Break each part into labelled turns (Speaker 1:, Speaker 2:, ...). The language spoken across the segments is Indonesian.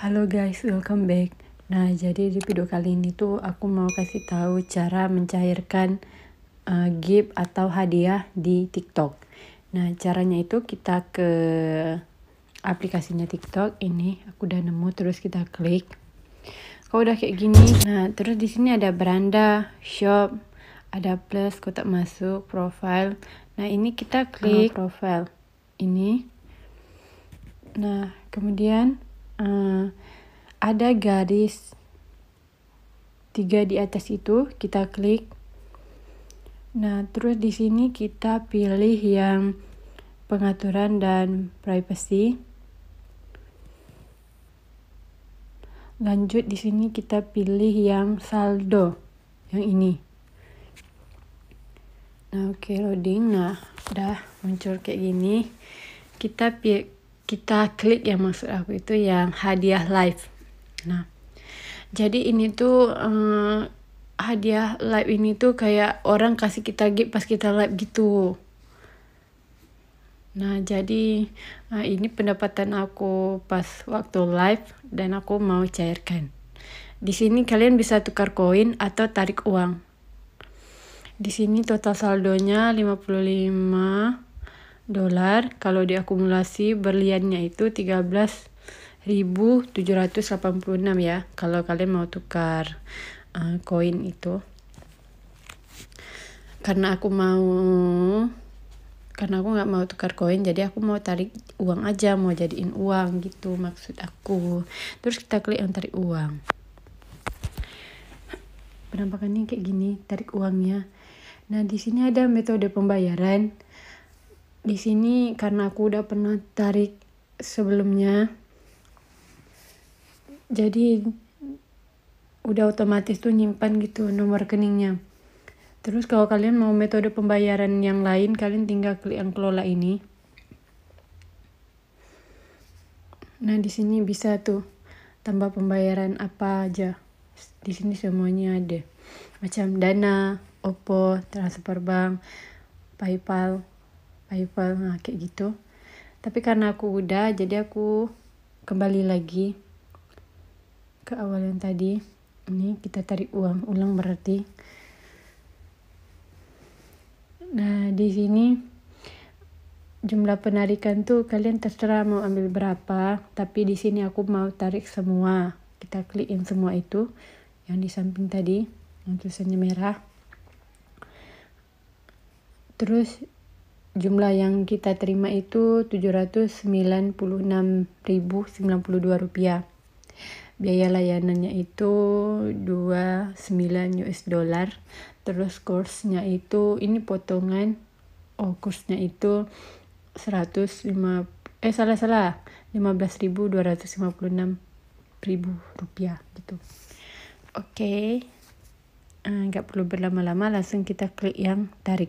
Speaker 1: Halo guys, welcome back. Nah, jadi di video kali ini tuh aku mau kasih tahu cara mencairkan uh, gift atau hadiah di TikTok. Nah, caranya itu kita ke aplikasinya TikTok ini, aku udah nemu terus kita klik. Kalau udah kayak gini, nah terus di sini ada beranda, shop, ada plus kotak masuk, profile. Nah, ini kita klik profile ini. Nah, kemudian uh, ada garis tiga di atas itu kita klik nah terus di sini kita pilih yang pengaturan dan privacy lanjut di sini kita pilih yang saldo yang ini nah oke okay, loading nah udah muncul kayak gini kita pilih kita klik yang maksud aku itu yang hadiah live nah jadi ini tuh um, hadiah live ini tuh kayak orang kasih kita gift pas kita live gitu Nah, jadi uh, ini pendapatan aku pas waktu live dan aku mau cairkan. Di sini kalian bisa tukar koin atau tarik uang. Di sini total saldonya 55 dolar kalau diakumulasi berliannya itu 13.786 ya kalau kalian mau tukar eh, koin uh, itu karena aku mau karena aku nggak mau tukar koin jadi aku mau tarik uang aja mau jadiin uang gitu maksud aku terus kita klik yang tarik uang penampakannya kayak gini tarik uangnya nah di sini ada metode pembayaran di sini karena aku udah pernah tarik sebelumnya jadi udah otomatis tuh nyimpan gitu nomor rekeningnya terus kalau kalian mau metode pembayaran yang lain kalian tinggal klik yang kelola ini nah di sini bisa tuh tambah pembayaran apa aja di sini semuanya ada macam dana oppo transfer bank paypal Paypal nah, kayak gitu tapi karena aku udah jadi aku kembali lagi ke awal yang tadi ini kita tarik uang ulang berarti nah di sini jumlah penarikan tuh kalian terserah mau ambil berapa tapi di sini aku mau tarik semua kita klikin semua itu yang di samping tadi yang tulisannya merah terus jumlah yang kita terima itu 796.092 rupiah biaya layanannya itu 29 US dollar terus kursnya itu ini potongan oh kursnya itu 105 eh salah salah 15.256 ribu rupiah gitu oke okay. Eh, nggak uh, perlu berlama-lama langsung kita klik yang tarik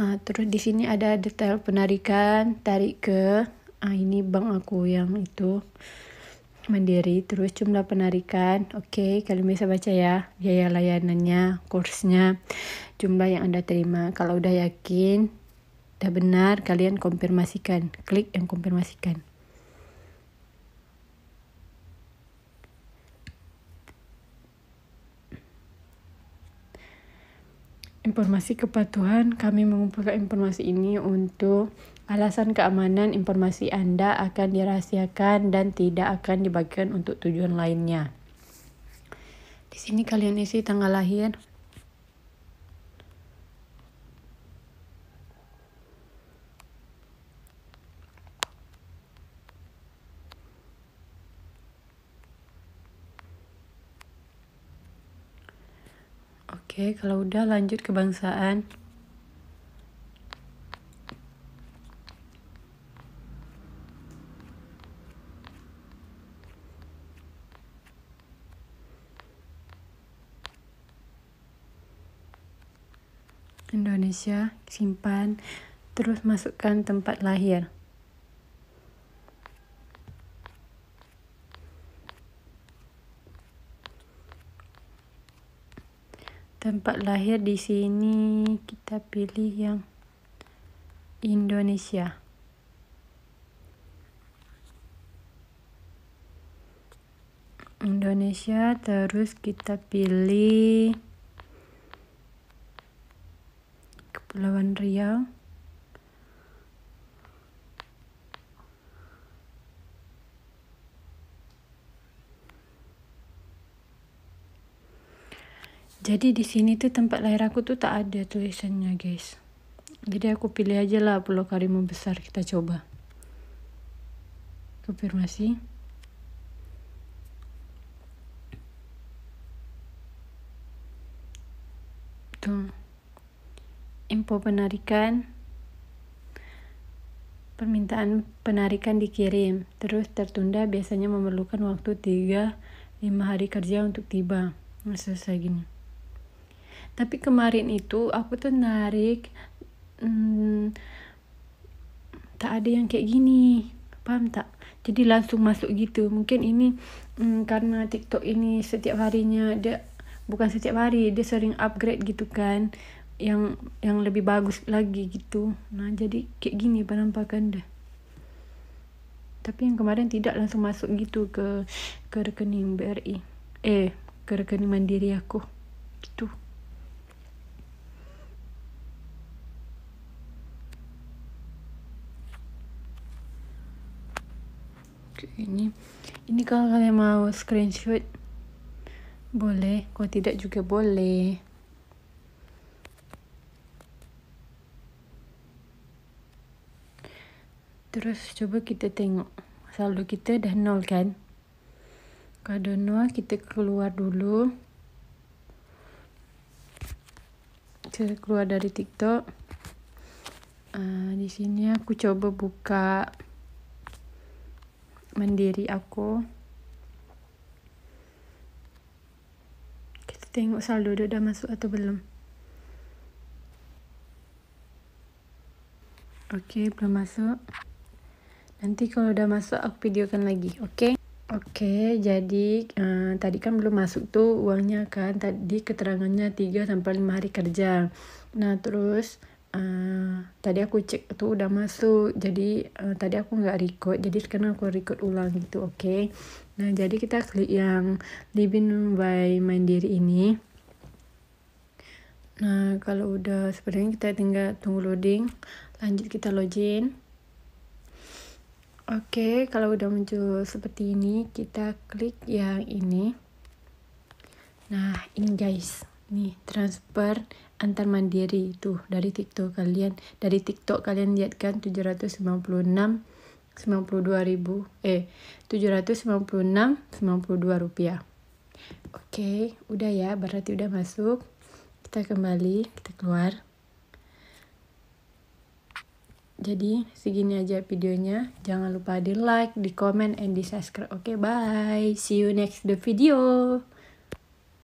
Speaker 1: uh, terus di sini ada detail penarikan tarik ke uh, ini bank aku yang itu mandiri terus jumlah penarikan oke okay, kalian bisa baca ya biaya layanannya kursnya jumlah yang anda terima kalau udah yakin udah benar kalian konfirmasikan klik yang konfirmasikan informasi kepatuhan, kami mengumpulkan informasi ini untuk alasan keamanan informasi Anda akan dirahasiakan dan tidak akan dibagikan untuk tujuan lainnya. Di sini kalian isi tanggal lahir, Oke, kalau udah lanjut kebangsaan. Indonesia, simpan, terus masukkan tempat lahir. tempat lahir di sini kita pilih yang Indonesia Indonesia terus kita pilih Kepulauan Riau jadi di sini tuh tempat lahir aku tuh tak ada tulisannya guys jadi aku pilih aja lah Pulau Karimun besar kita coba konfirmasi tuh info penarikan permintaan penarikan dikirim terus tertunda biasanya memerlukan waktu 3 5 hari kerja untuk tiba selesai gini tapi kemarin itu aku tuh narik hmm, tak ada yang kayak gini paham tak jadi langsung masuk gitu mungkin ini hmm, karena TikTok ini setiap harinya dia bukan setiap hari dia sering upgrade gitu kan yang yang lebih bagus lagi gitu nah jadi kayak gini penampakan dah tapi yang kemarin tidak langsung masuk gitu ke ke rekening BRI eh ke rekening mandiri aku gitu ini ini kalau kalian mau screenshot boleh kalau tidak juga boleh terus coba kita tengok saldo kita dah nol kan kalau nol kita keluar dulu kita keluar dari tiktok uh, di sini aku coba buka mandiri aku kita tengok saldo dia dah masuk atau belum Okey, belum masuk. Nanti kalau dah masuk aku videokan lagi, okey? Okey, jadi uh, tadi kan belum masuk tu uangnya kan. Tadi keterangannya 3 sampai 5 hari kerja. Nah, terus uh, tadi aku cek itu udah masuk jadi uh, tadi aku nggak record jadi sekarang aku record ulang gitu oke okay? nah jadi kita klik yang living by mandiri ini nah kalau udah sebenarnya kita tinggal tunggu loading lanjut kita login oke okay, kalau udah muncul seperti ini kita klik yang ini nah ini guys nih transfer antar mandiri tuh dari TikTok kalian dari TikTok kalian lihat kan 796 92 ribu eh 796 92 rupiah oke okay, udah ya berarti udah masuk kita kembali kita keluar jadi segini aja videonya jangan lupa di like di comment and di subscribe oke okay, bye see you next the video